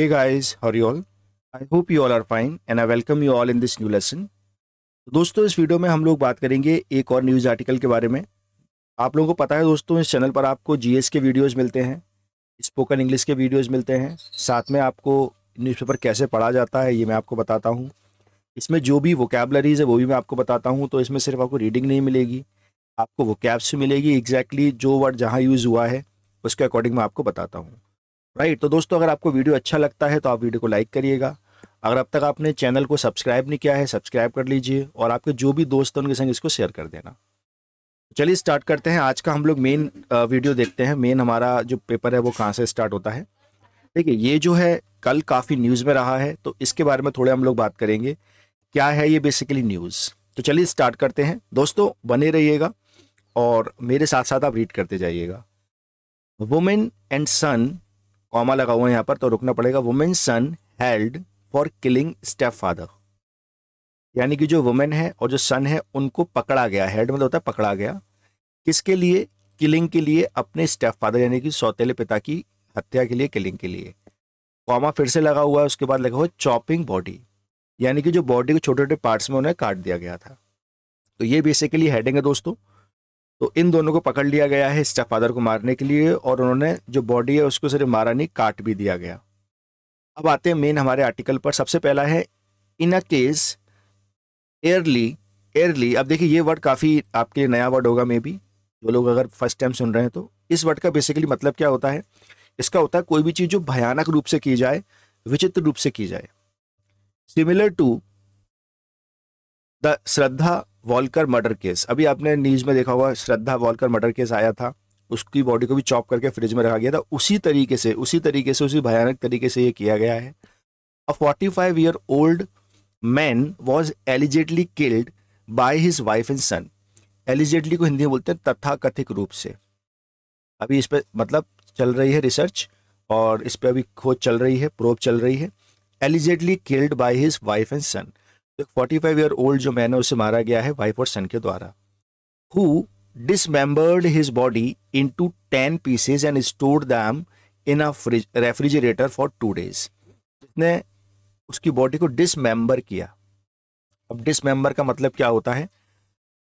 Hey guys, how are you all? I hope you all are fine and I welcome you all in this new lesson. तो दोस्तों इस video में हम लोग बात करेंगे एक और न्यूज़ आर्टिकल के बारे में आप लोगों को पता है दोस्तों इस चैनल पर आपको जीएस के वीडियोस मिलते हैं स्पोकन इंग्लिश के वीडियोस मिलते हैं साथ में आपको न्यूज़पेपर कैसे पढ़ा जाता है ये मैं आपको बताता हूँ इसमें जो भी वोकेबलरीज है वो भी मैं आपको बताता हूँ तो इसमें सिर्फ आपको रीडिंग नहीं मिलेगी आपको कैब्स मिलेगी एग्जैक्टली exactly जो वर्ड जहाँ यूज़ हुआ है उसके अकॉर्डिंग मैं आपको बताता हूँ राइट तो दोस्तों अगर आपको वीडियो अच्छा लगता है तो आप वीडियो को लाइक करिएगा अगर अब तक आपने चैनल को सब्सक्राइब नहीं किया है सब्सक्राइब कर लीजिए और आपके जो भी दोस्त हैं उनके संग इसको शेयर कर देना चलिए स्टार्ट करते हैं आज का हम लोग मेन वीडियो देखते हैं मेन हमारा जो पेपर है वो कहाँ से स्टार्ट होता है देखिए ये जो है कल काफ़ी न्यूज़ में रहा है तो इसके बारे में थोड़े हम लोग बात करेंगे क्या है ये बेसिकली न्यूज़ तो चलिए स्टार्ट करते हैं दोस्तों बने रहिएगा और मेरे साथ साथ आप रीड करते जाइएगा वुमेन एंड सन कॉमा लगा हुआ है यहाँ पर तो रुकना पड़ेगा women son held for killing step father यानी कि जो वुमेन है और जो सन है उनको पकड़ा गया हेड मतलब होता है पकड़ा गया किसके लिए किलिंग के लिए अपने स्टेप फादर यानी कि सौतेले पिता की हत्या के लिए किलिंग के लिए कॉमा फिर से लगा हुआ है उसके बाद लगा हुआ चॉपिंग बॉडी यानी कि जो बॉडी को छोटे छोटे पार्ट्स में उन्हें काट दिया गया था तो ये बेसिकली हेडिंग है दोस्तों तो इन दोनों को पकड़ लिया गया है स्टेप फादर को मारने के लिए और उन्होंने जो बॉडी है उसको सिर्फ मारा नहीं काट भी दिया गया अब आते हैं मेन हमारे आर्टिकल पर सबसे पहला है in a case early early अब देखिए ये वर्ड काफ़ी आपके लिए नया वर्ड होगा मे बी जो लोग अगर फर्स्ट टाइम सुन रहे हैं तो इस वर्ड का बेसिकली मतलब क्या होता है इसका होता है कोई भी चीज़ जो भयानक रूप से की जाए विचित्र रूप से की जाए similar to the Shraddha Walkar murder case अभी आपने न्यूज़ में देखा होगा श्रद्धा वॉलकर मर्डर केस आया था उसकी बॉडी को भी चॉप करके फ्रिज में रखा गया था उसी तरीके से उसी तरीके से उसी भयानक तरीके से ये किया गया है a forty five year old man was allegedly killed by his wife and son allegedly को हिंदी में बोलते हैं तथाकथित रूप से अभी इस पर मतलब चल रही है रिसर्च और इस पर अभी खोज चल रही है प्रोब चल रही है allegedly killed by his wife and son 45 five year old जो मैन है उसे मारा गया है वाइफ और सन के द्वारा who dismembered his body into ten pieces and store them in a fridge refrigerator for two days जिसने उसकी बॉडी को डिसमेंबर किया अब डिसमेंबर का मतलब क्या होता है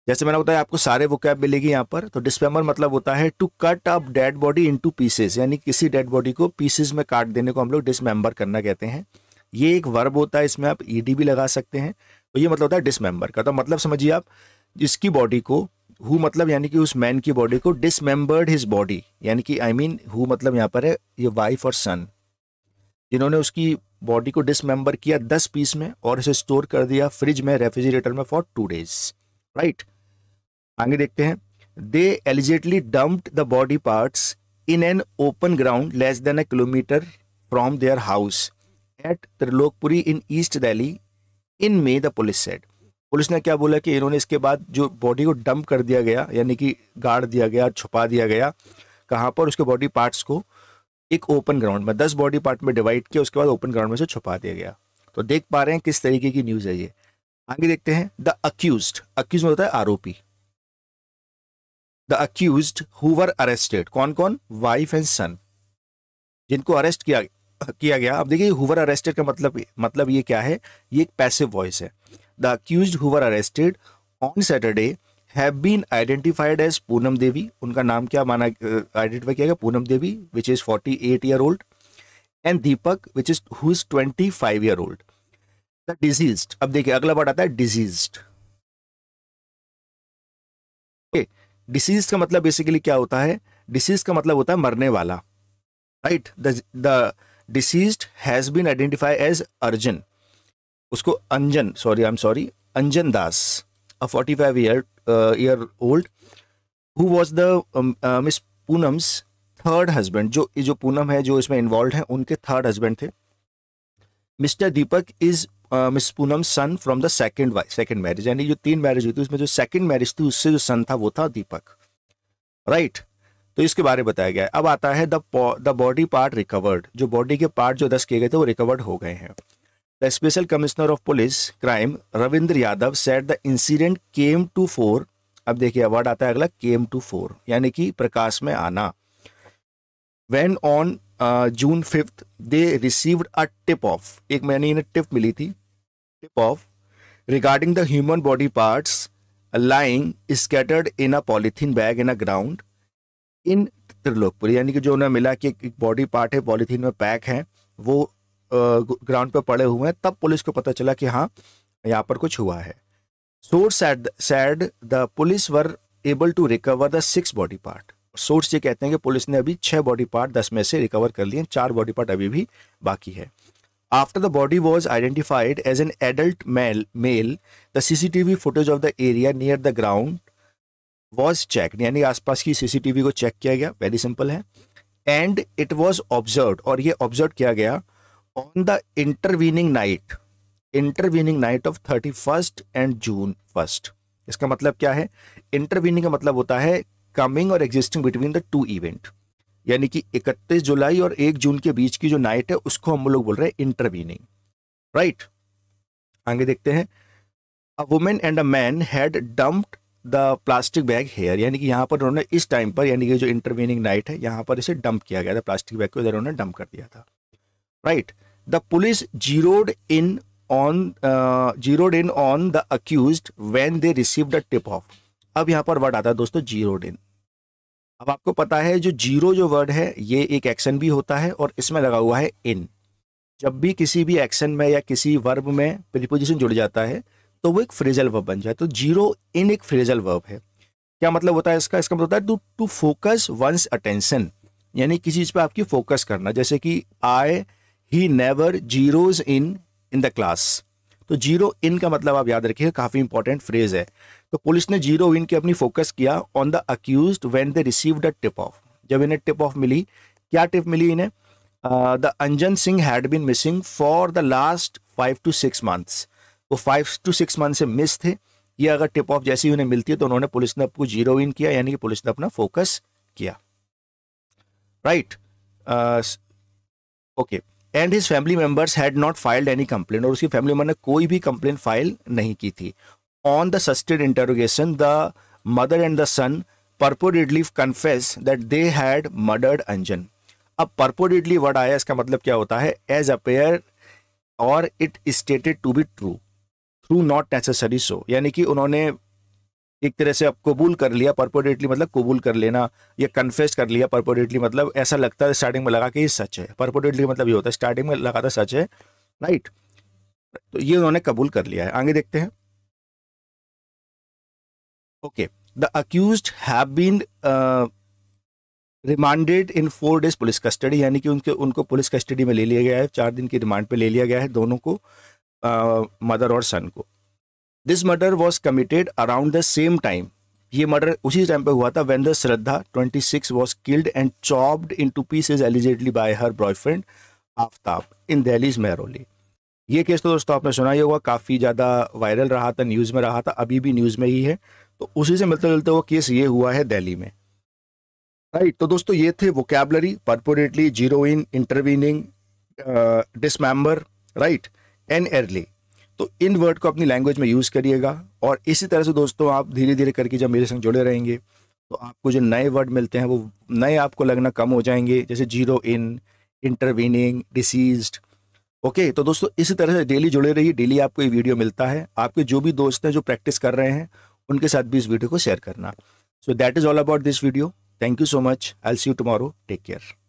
जैसे मैंने बताया आपको सारे वो कैब मिलेगी यहाँ पर तो डिस्पेम्बर मतलब होता है to cut up dead body into pieces यानी किसी डेड बॉडी को पीसेस में काट देने को हम लोग डिसमेंबर करना कहते हैं ये एक वर्ब होता है इसमें आप ईडी भी लगा सकते हैं तो ये मतलब होता है डिसमेंबर का तो मतलब समझिए आप इसकी बॉडी को हु मतलब यानी कि उस मैन की बॉडी को डिसमेंबर्ड हिज बॉडी यानी कि आई मीन हु मतलब यहाँ पर है ये वाइफ और सन जिन्होंने उसकी बॉडी को डिसमेंबर किया दस पीस में और इसे स्टोर कर दिया फ्रिज में रेफ्रिजरेटर में फॉर टू डेज राइट आगे देखते हैं they allegedly dumped the body parts in an open ground less than a kilometre from their house at Trilokpuri in East Delhi in May the police said police ने क्या बोला कि इन्होंने इसके बाद जो बॉडी को डंप कर दिया गया यानी कि गाड़ दिया गया छुपा दिया गया कहाँ पर उसके बॉडी पार्ट्स को एक ओपन ग्राउंड में दस बॉडी पार्ट में डिवाइड किया उसके बाद ओपन ग्राउंड में से छुपा दिया गया तो देख पा रहे हैं किस तरीके की न्यूज़ है ये आगे देखते हैं द अक्यूज अक्यूज होता है आरोपी द अक्यूज हुवर अरेस्टेड कौन कौन वाइफ एंड सन जिनको अरेस्ट किया गया किया गया अब देखिए हुवर अरेस्टेड का मतलब मतलब ये क्या है ये एक पैसिव वॉइस है the accused who were arrested on Saturday have been identified as Poonam Devi उनका नाम क्या माना आइडेंटिफाई किया गया Poonam Devi which is forty eight year old and Deepak which is who is twenty five year old the deceased अब देखिए अगला वर्ड आता है डिजीज डिसीज का मतलब बेसिकली क्या होता है डिसीज का मतलब होता है मरने वाला right the deceased has been identify as Arjan उसको Anjan sorry I am sorry Anjan Das a forty five year year old who was the Miss Poonam's third husband जो जो पूनम है जो इसमें इन्वॉल्व है उनके थर्ड हस्बैंड थे Mister Deepak is Miss Poonam son from the second wife second marriage यानी जो तीन मैरिज हुई थी उसमें जो सेकेंड मैरिज थी उससे जो सन था वो था दीपक राइट right? तो इसके बारे में बताया गया है अब आता है द बॉडी पार्ट रिकवर्ड जो बॉडी के पार्ट जो दस किए गए थे वो रिकवर्ड हो गए हैं the special commissioner of police crime Ravindra Yadav said the incident came to fore अब देखिए अवार्ड आता है अगला केम टू फोर यानी कि प्रकाश में आना when on June fifth they received a tip off एक मैंने इन्हें टिप मिली थी tip off regarding the human body parts lying scattered in a polythene bag in a ground in Trilokpur यानी कि जो उन्हें मिला कि एक बॉडी पार्ट है पॉलीथीन में पैक है वो ग्राउंड पर पड़े हुए हैं तब पुलिस को पता चला कि हाँ यहाँ पर कुछ हुआ है source at said the police were able to recover the six body part source ये कहते हैं कि पुलिस ने अभी छः बॉडी पार्ट दस में से रिकवर कर लिए चार बॉडी पार्ट अभी भी बाकी है after the body was identified as an adult male the the CCTV footage of the area near the ground was check यानी आसपास की सीसीटीवी को चेक किया गया वेरी सिंपल है एंड इट वॉज ऑब्जर्व और ये ऑब्जर्व किया गया on the intervening night intervening night of thirty first and June first इसका मतलब क्या है इंटरवीनिंग का मतलब होता है कमिंग और existing between the two event यानी कि 31 जुलाई और 1 जून के बीच की जो नाइट है उसको हम लोग बोल रहे हैं इंटरवीनिंग राइट आगे देखते हैं a women and a man had dumped the plastic bag here यानी कि यहाँ पर उन्होंने इस टाइम पर यानी कि जो इंटरवीनिंग नाइट है यहाँ पर इसे डंप किया गया था प्लास्टिक बैग को इधर उन्होंने डंप कर दिया था right the police zeroed in on zeroed in on the accused when they receive the tip off अब यहाँ पर वर्ड आता है दोस्तों जीरोड इन अब आपको पता है जो जीरो जो वर्ड है ये एक एक्शन भी होता है और इसमें लगा हुआ है इन जब भी किसी भी एक्शन में या किसी वर्ब में प्रिपोजिशन जुड़ जाता है तो वो एक फ्रेजल वर्ब बन जाए तो जीरो इन एक फ्रेजल वर्ब है क्या मतलब होता है इसका इसका मतलब होता है टू फोकस वंस अटेंशन यानी किसी चीज़ पर आपकी फोकस करना जैसे कि I he never zeroes in in the class तो जीरो इन का मतलब आप याद रखिए काफ़ी इंपॉर्टेंट फ्रेज है तो पुलिस ने जीरो इन के अपनी फोकस किया on the accused when they receive the tip off जब इन्हें टिप ऑफ मिली क्या टिप मिली इन्हें the Anjan Singh had been missing for the last five to six months वो फाइव टू सिक्स मंथ से मिस थे ये अगर टिप ऑफ जैसी उन्हें मिलती है तो उन्होंने पुलिस ने आपको जीरो इन किया यानी कि पुलिस ने अपना फोकस किया right okay and his family members had not filed any complain और उसकी फैमिली मेंबर ने कोई भी कंप्लेन फाइल नहीं की थी on the sustained interrogation the mother and the son purportedly confess that they had murdered Anjan अब परपोडिडली वर्ड आया इसका मतलब क्या होता है एज अपेयर और it stated to be true through not necessary so यानी कि उन्होंने एक तरह से अब कबूल कर लिया परपोरेटली मतलब कबूल कर लेना या कन्फेस कर लिया परपोरेटली मतलब ऐसा लगता है स्टार्टिंग में लगा कि ये सच है परपोरेटली मतलब ये होता है स्टार्टिंग में लगा था सच है राइट तो ये उन्होंने कबूल कर लिया है आगे देखते हैं okay the accused have been remanded in four days police custody यानी कि उनके उनको पुलिस कस्टडी में ले लिया गया है चार दिन की रिमांड पे ले लिया गया है दोनों को मदर और सन को this murder was committed around the same time ये मर्डर उसी टाइम पे हुआ था when the Shraddha twenty six was killed and chopped into pieces allegedly by her boyfriend Aaftab in दहलीज मैरोली ये केस तो दोस्तों आपने सुना ही होगा काफ़ी ज़्यादा वायरल रहा था न्यूज़ में रहा था अभी भी न्यूज़ में ही है तो उसी से मिलते जुलते वो केस ये हुआ है दिल्ली में राइट right, तो दोस्तों ये थे vocabulary purportedly zero in intervening dismember right and early तो इन वर्ड को अपनी लैंग्वेज में यूज़ करिएगा और इसी तरह से दोस्तों आप धीरे धीरे करके जब मेरे संग जुड़े रहेंगे तो आपको जो नए वर्ड मिलते हैं वो नए आपको लगना कम हो जाएंगे जैसे zero in intervening disease okay तो दोस्तों इसी तरह से डेली जुड़े रहिए डेली आपको ये वीडियो मिलता है आपके जो भी दोस्त हैं जो प्रैक्टिस कर रहे हैं उनके साथ भी इस वीडियो को शेयर करना so that is all about this video thank you so much I see you tomorrow take care